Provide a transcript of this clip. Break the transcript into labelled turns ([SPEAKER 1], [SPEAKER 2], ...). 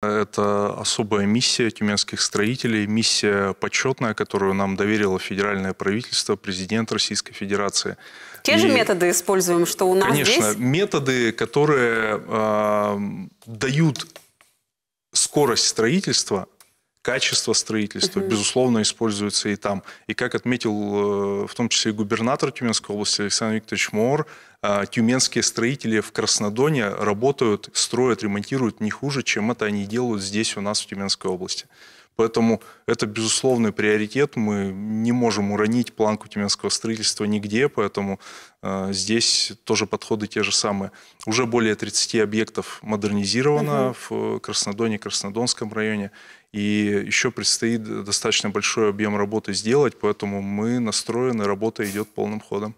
[SPEAKER 1] Это особая миссия тюменских строителей, миссия почетная, которую нам доверило федеральное правительство, президент Российской Федерации. Те И, же методы
[SPEAKER 2] используем, что у нас конечно, здесь? Конечно,
[SPEAKER 1] методы, которые э, дают скорость строительства, качество строительства, угу. безусловно, используются и там. И как отметил э, в том числе и губернатор Тюменской области Александр Викторович Мор. А, тюменские строители в Краснодоне работают, строят, ремонтируют не хуже, чем это они делают здесь у нас в Тюменской области. Поэтому это безусловный приоритет. Мы не можем уронить планку тюменского строительства нигде, поэтому э, здесь тоже подходы те же самые. Уже более 30 объектов модернизировано угу. в э, Краснодоне, Краснодонском районе. И еще предстоит достаточно большой объем работы сделать, поэтому мы настроены, работа идет полным ходом.